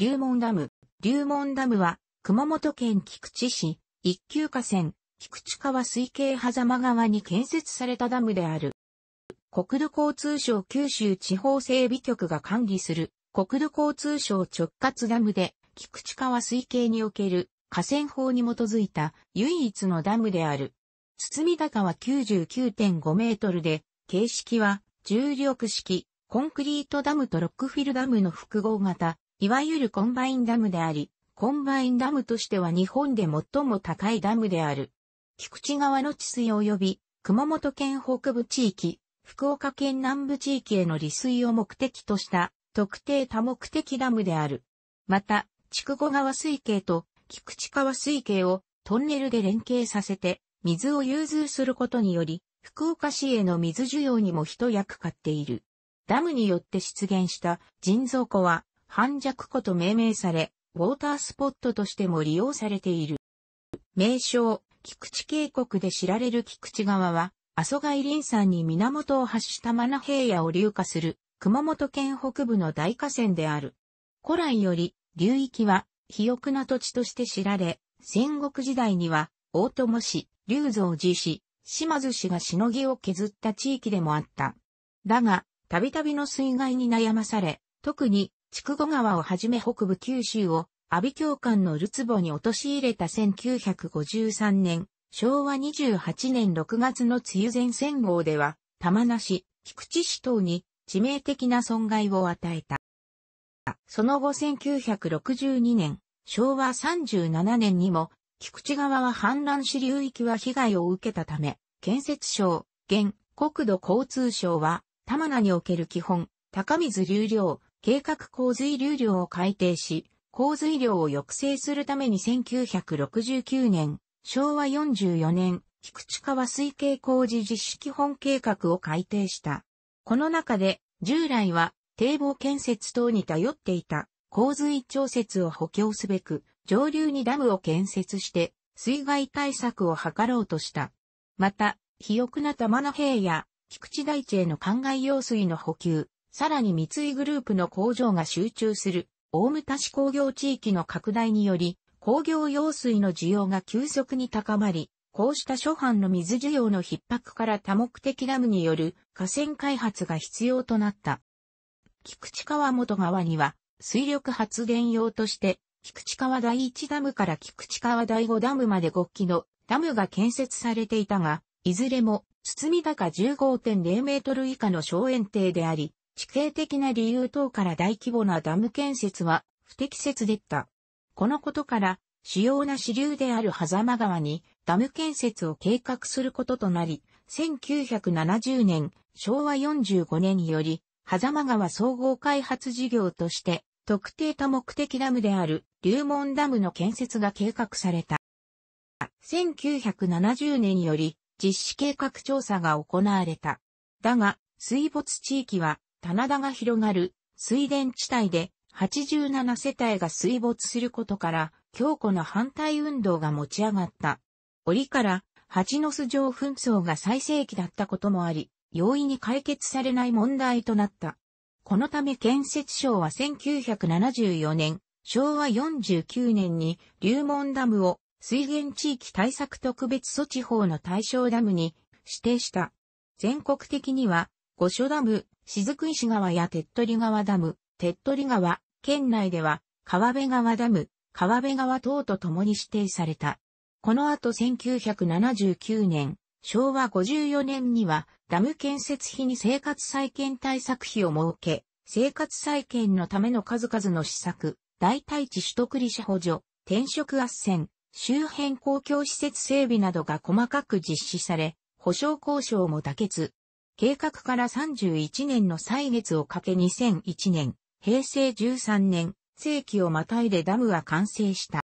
龍門ダム。龍門ダムは、熊本県菊池市、一級河川、菊池川水系狭間川に建設されたダムである。国土交通省九州地方整備局が管理する、国土交通省直轄ダムで、菊池川水系における河川法に基づいた唯一のダムである。堤高は99.5メートルで、形式は重力式、コンクリートダムとロックフィルダムの複合型、いわゆるコンバインダムであり、コンバインダムとしては日本で最も高いダムである。菊池川の治水及び、熊本県北部地域、福岡県南部地域への利水を目的とした特定多目的ダムである。また、筑後川水系と菊池川水系をトンネルで連携させて水を融通することにより、福岡市への水需要にも一役買っている。ダムによって出現した人造湖は半弱湖と命名され、ウォータースポットとしても利用されている。名称、菊池渓谷で知られる菊池川は、阿蘇外林山に源を発したマナ平野を流下する、熊本県北部の大河川である。古来より、流域は、肥沃な土地として知られ、戦国時代には、大友氏、龍造寺氏、島津氏がしのぎを削った地域でもあった。だが、たびたびの水害に悩まされ、特に筑後川をはじめ北部九州を、阿鼻教官のるつぼに陥れた1953年、昭和28年6月の梅雨前線号では、玉市、菊池市等に致命的な損害を与えた。その後1962年、昭和37年にも、菊池川は氾濫市流域は被害を受けたため、建設省、現、国土交通省は、玉名における基本、高水流量、計画洪水流量を改定し、洪水量を抑制するために1969年、昭和44年、菊池川水系工事実施基本計画を改定した。この中で、従来は堤防建設等に頼っていた洪水調節を補強すべく、上流にダムを建設して、水害対策を図ろうとした。また、肥沃な玉の平や菊池大地への灌漑用水の補給、さらに三井グループの工場が集中する、大牟田市工業地域の拡大により、工業用水の需要が急速に高まり、こうした諸般の水需要の逼迫から多目的ダムによる河川開発が必要となった。菊池川元川には、水力発電用として、菊池川第一ダムから菊池川第五ダムまで5基のダムが建設されていたが、いずれも、堤高15.0メートル以下の小円堤であり、地形的な理由等から大規模なダム建設は不適切でった。このことから、主要な支流である狭間川にダム建設を計画することとなり、1970年、昭和45年により、狭間川総合開発事業として、特定多目的ダムである龍門ダムの建設が計画された。1970年により実施計画調査が行われた。だが、水没地域は棚田が広がる水田地帯で87世帯が水没することから、強固な反対運動が持ち上がった。折から蜂の巣状紛争が最盛期だったこともあり、容易に解決されない問題となった。このため建設省は1974年、昭和49年に流門ダムを水源地域対策特別措置法の対象ダムに指定した。全国的には五所ダム、雫石川や手っ取り川ダム、手っ取り川、県内では、川辺川ダム、川辺川等と共に指定された。この後1979年、昭和54年には、ダム建設費に生活再建対策費を設け、生活再建のための数々の施策、代替地取得利者補助、転職斡旋、周辺公共施設整備などが細かく実施され、保障交渉も妥結。計画から31年の歳月をかけ2001年、平成13年、世紀をまたいでダムは完成した。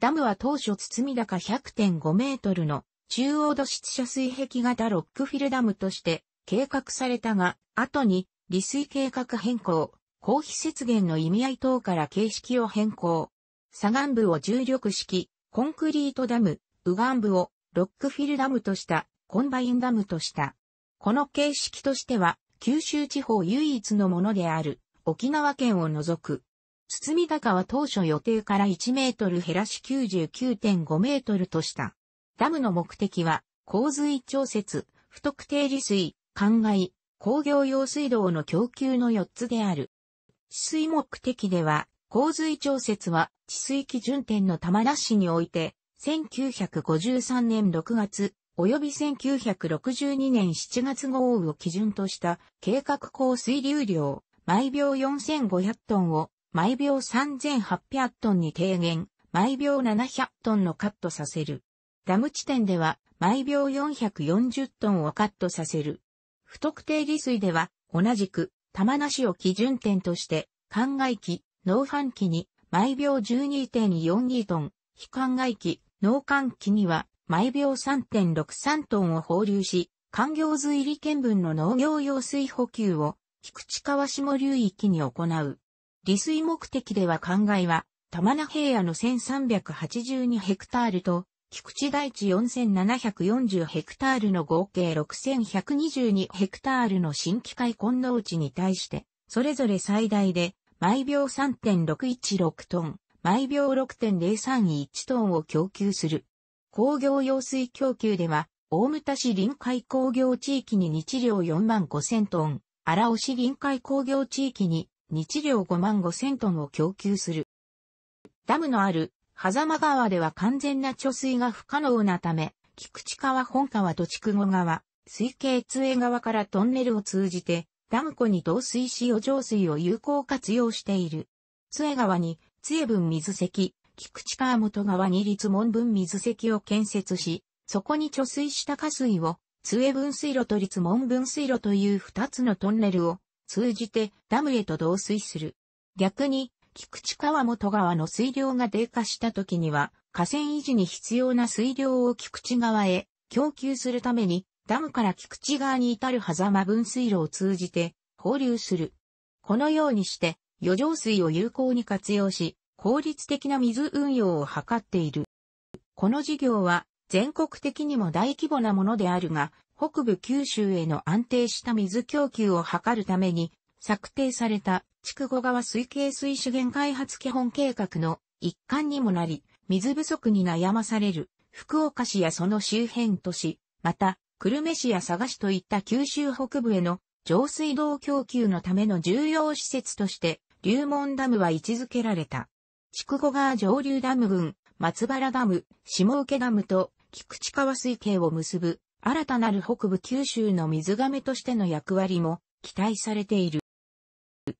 ダムは当初包み高100.5メートルの中央土質遮水壁型ロックフィルダムとして計画されたが、後に利水計画変更、公費節減の意味合い等から形式を変更。左岸部を重力式、コンクリートダム、右岸部をロックフィルダムとした、コンバインダムとした。この形式としては、九州地方唯一のものである、沖縄県を除く。堤高は当初予定から1メートル減らし99.5メートルとした。ダムの目的は、洪水調節、不特定利水、灌漑、工業用水道の供給の4つである。治水目的では、洪水調節は治水基準点の玉田市において、1953年6月、及び1962年7月豪雨を基準とした計画降水流量、毎秒4500トンを毎秒3800トンに低減、毎秒700トンのカットさせる。ダム地点では毎秒440トンをカットさせる。不特定利水では同じく玉梨を基準点として灌漑機、農飯機に毎秒12.42トン、非灌漑機、農管機には毎秒3.63トンを放流し、環境水利県分の農業用水補給を菊池川下流域に行う。利水目的では灌漑は玉名平野の1382ヘクタールと菊池大地4740ヘクタールの合計6122ヘクタールの新機械混農地に対して、それぞれ最大で毎秒3.616トン、毎秒6.031トンを供給する。工業用水供給では、大牟田市臨海工業地域に日量4万5000トン、荒尾市臨海工業地域に日量5万5000トンを供給する。ダムのある、狭間川では完全な貯水が不可能なため、菊池川本川と筑後川、水系通江川からトンネルを通じて、ダム湖に導水し余剰水を有効活用している。津江川に江文水石、菊池川本川に立門分水石を建設し、そこに貯水した下水を、江分水路と立門分水路という二つのトンネルを通じてダムへと導水する。逆に、菊池川本川の水量が低下した時には、河川維持に必要な水量を菊池川へ供給するために、ダムから菊池川に至る狭間分水路を通じて放流する。このようにして、余剰水を有効に活用し、効率的な水運用を図っている。この事業は全国的にも大規模なものであるが、北部九州への安定した水供給を図るために、策定された筑後川水系水資源開発基本計画の一環にもなり、水不足に悩まされる福岡市やその周辺都市、また、久留米市や佐賀市といった九州北部への上水道供給のための重要施設として龍門ダムは位置づけられた。筑後川上流ダム群、松原ダム、下請ダムと菊池川水系を結ぶ新たなる北部九州の水亀としての役割も期待されている。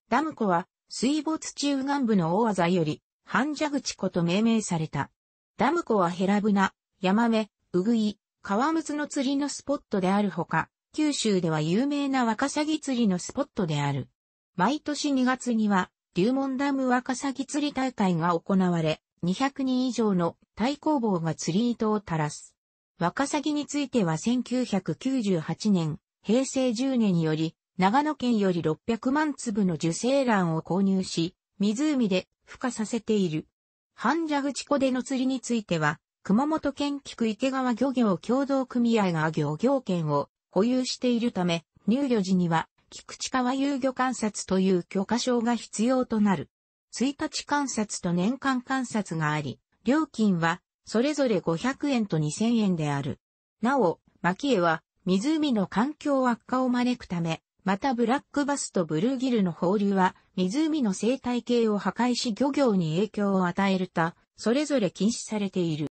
ダム湖は水没地右岸部の大技より半蛇口湖と命名された。ダム湖はヘラブナ、ヤマメ、ウグイ、川ムツの釣りのスポットであるほか、九州では有名なワカサギ釣りのスポットである。毎年2月には龍門ダムワカサギ釣り大会が行われ、200人以上の対抗棒が釣り糸を垂らす。ワカサギについては1998年、平成10年より、長野県より600万粒の受精卵を購入し、湖で孵化させている。半蛇口湖での釣りについては、熊本県菊池川漁業協同組合が漁業権を保有しているため、入漁時には菊池川遊漁観察という許可証が必要となる。1日観察と年間観察があり、料金はそれぞれ500円と2000円である。なお、牧江は湖の環境悪化を招くため、またブラックバスとブルーギルの放流は湖の生態系を破壊し漁業に影響を与えるた、それぞれ禁止されている。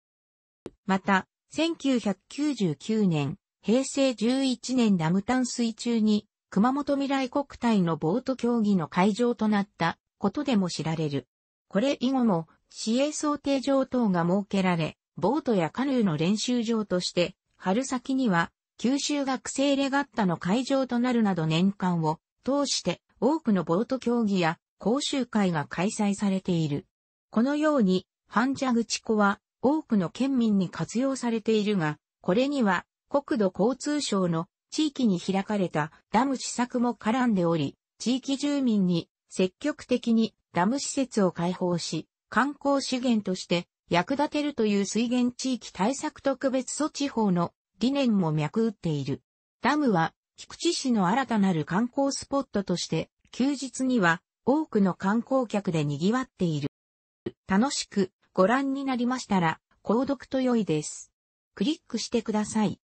また、1999年、平成11年ダム淡水中に熊本未来国体のボート競技の会場となったことでも知られる。これ以後も、市営想定場等が設けられ、ボートやカヌーの練習場として、春先には、九州学生レガッタの会場となるなど年間を通して多くのボート競技や講習会が開催されている。このように、半蛇口湖は多くの県民に活用されているが、これには国土交通省の地域に開かれたダム施策も絡んでおり、地域住民に積極的にダム施設を開放し、観光資源として役立てるという水源地域対策特別措置法の理念も脈打っている。ダムは菊池市の新たなる観光スポットとして休日には多くの観光客で賑わっている。楽しくご覧になりましたら購読と良いです。クリックしてください。